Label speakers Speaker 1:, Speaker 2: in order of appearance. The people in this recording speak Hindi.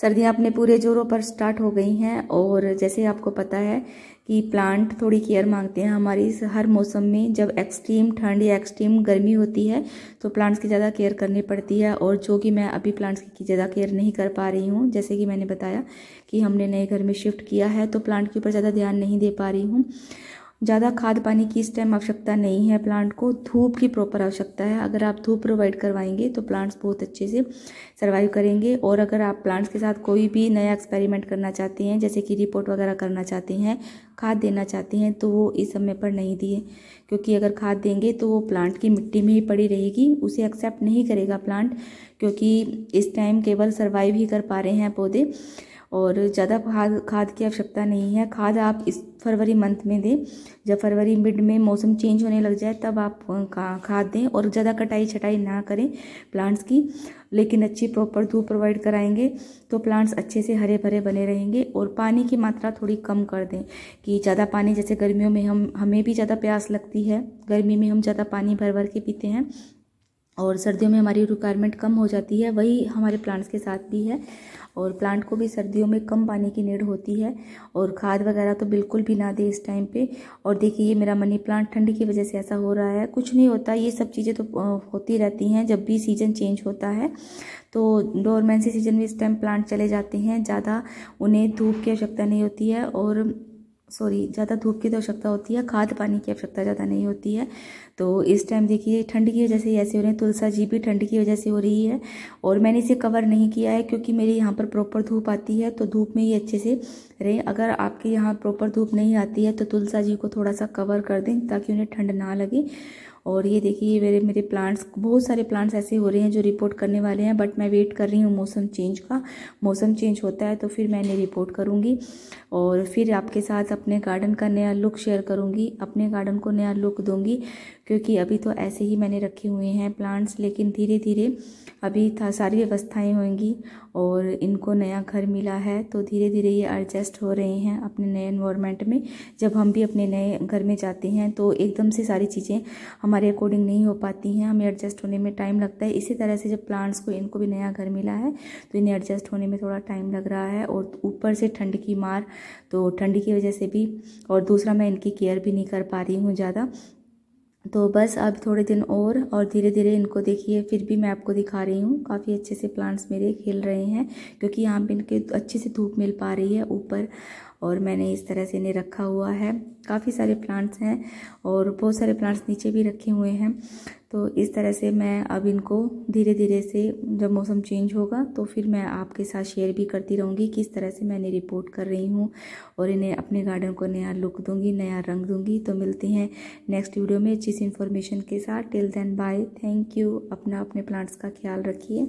Speaker 1: सर्दियां अपने पूरे जोरों पर स्टार्ट हो गई हैं और जैसे आपको पता है कि प्लांट थोड़ी केयर मांगते हैं हमारी हर मौसम में जब एक्सट्रीम ठंड या एक्सट्रीम गर्मी होती है तो प्लांट्स की ज़्यादा केयर करनी पड़ती है और जो कि मैं अभी प्लांट्स की ज़्यादा केयर नहीं कर पा रही हूँ जैसे कि मैंने बताया कि हमने नए घर में शिफ्ट किया है तो प्लांट के ऊपर ज़्यादा ध्यान नहीं दे पा रही हूँ ज़्यादा खाद पानी की इस टाइम आवश्यकता नहीं है प्लांट को धूप की प्रॉपर आवश्यकता है अगर आप धूप प्रोवाइड करवाएंगे तो प्लांट्स बहुत अच्छे से सर्वाइव करेंगे और अगर आप प्लांट्स के साथ कोई भी नया एक्सपेरिमेंट करना चाहते हैं जैसे कि रिपोर्ट वगैरह करना चाहते हैं खाद देना चाहते हैं तो वो इस समय पर नहीं दिए क्योंकि अगर खाद देंगे तो वो प्लांट की मिट्टी में ही पड़ी रहेगी उसे एक्सेप्ट नहीं करेगा प्लांट क्योंकि इस टाइम केवल सर्वाइव ही कर पा रहे हैं पौधे और ज़्यादा खाद खाद की आवश्यकता नहीं है खाद आप इस फरवरी मंथ में दें जब फरवरी मिड में मौसम चेंज होने लग जाए तब आप खाद दें और ज़्यादा कटाई छटाई ना करें प्लांट्स की लेकिन अच्छी प्रॉपर धूप प्रोवाइड कराएंगे तो प्लांट्स अच्छे से हरे भरे बने रहेंगे और पानी की मात्रा थोड़ी कम कर दें कि ज़्यादा पानी जैसे गर्मियों में हम हमें भी ज़्यादा प्यास लगती है गर्मी में हम ज़्यादा पानी भर भर के पीते हैं और सर्दियों में हमारी रिक्वायरमेंट कम हो जाती है वही हमारे प्लांट्स के साथ भी है और प्लांट को भी सर्दियों में कम पानी की नीड होती है और खाद वगैरह तो बिल्कुल भी ना दे इस टाइम पे और देखिए ये मेरा मनी प्लांट ठंड की वजह से ऐसा हो रहा है कुछ नहीं होता ये सब चीज़ें तो होती रहती हैं जब भी सीज़न चेंज होता है तो डोरमेंसी सीजन में इस टाइम प्लांट चले जाते हैं ज़्यादा उन्हें धूप की आवश्यकता नहीं होती है और सॉरी ज़्यादा धूप की तो आवश्यकता होती है खाद पानी की आवश्यकता ज़्यादा नहीं होती है तो इस टाइम देखिए ठंड की वजह से ऐसे हो रहे हैं तुलसा जी भी ठंड की वजह से हो रही है और मैंने इसे कवर नहीं किया है क्योंकि मेरे यहाँ पर प्रॉपर धूप आती है तो धूप में ही अच्छे से रहें अगर आपके यहाँ प्रॉपर धूप नहीं आती है तो तुलसा जी को थोड़ा सा कवर कर दें ताकि उन्हें ठंड ना लगे और ये देखिए मेरे मेरे प्लांट्स बहुत सारे प्लांट्स ऐसे हो रहे हैं जो रिपोर्ट करने वाले हैं बट मैं वेट कर रही हूँ मौसम चेंज का मौसम चेंज होता है तो फिर मैं इन्हें रिपोर्ट करूँगी और फिर आपके साथ अपने गार्डन का नया लुक शेयर करूँगी अपने गार्डन को नया लुक दूँगी क्योंकि अभी तो ऐसे ही मैंने रखे हुए हैं प्लांट्स लेकिन धीरे धीरे अभी था सारी व्यवस्थाएं होंगी और इनको नया घर मिला है तो धीरे धीरे ये एडजस्ट हो रहे हैं अपने नए इन्वामेंट में जब हम भी अपने नए घर में जाते हैं तो एकदम से सारी चीज़ें हमारे अकॉर्डिंग नहीं हो पाती हैं हमें एडजस्ट होने में टाइम लगता है इसी तरह से जब प्लांट्स को इनको भी नया घर मिला है तो इन्हें एडजस्ट होने में थोड़ा टाइम लग रहा है और ऊपर से ठंड की मार तो ठंड की वजह से भी और दूसरा मैं इनकी केयर भी नहीं कर पा रही हूँ ज़्यादा तो बस अब थोड़े दिन और और धीरे धीरे इनको देखिए फिर भी मैं आपको दिखा रही हूँ काफ़ी अच्छे से प्लांट्स मेरे खिल रहे हैं क्योंकि यहाँ पे इनके अच्छे से धूप मिल पा रही है ऊपर और मैंने इस तरह से इन्हें रखा हुआ है काफ़ी सारे प्लांट्स हैं और बहुत सारे प्लांट्स नीचे भी रखे हुए हैं तो इस तरह से मैं अब इनको धीरे धीरे से जब मौसम चेंज होगा तो फिर मैं आपके साथ शेयर भी करती रहूँगी किस तरह से मैंने रिपोर्ट कर रही हूँ और इन्हें अपने गार्डन को नया लुक दूँगी नया रंग दूँगी तो मिलते हैं नेक्स्ट वीडियो में अच्छी सी इन्फॉर्मेशन के साथ till then bye thank you अपना अपने प्लांट्स का ख्याल रखिए